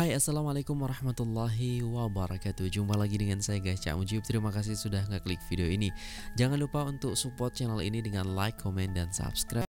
Hai assalamualaikum warahmatullahi wabarakatuh Jumpa lagi dengan saya guys Cak Mujib Terima kasih sudah ngeklik video ini Jangan lupa untuk support channel ini dengan like, komen, dan subscribe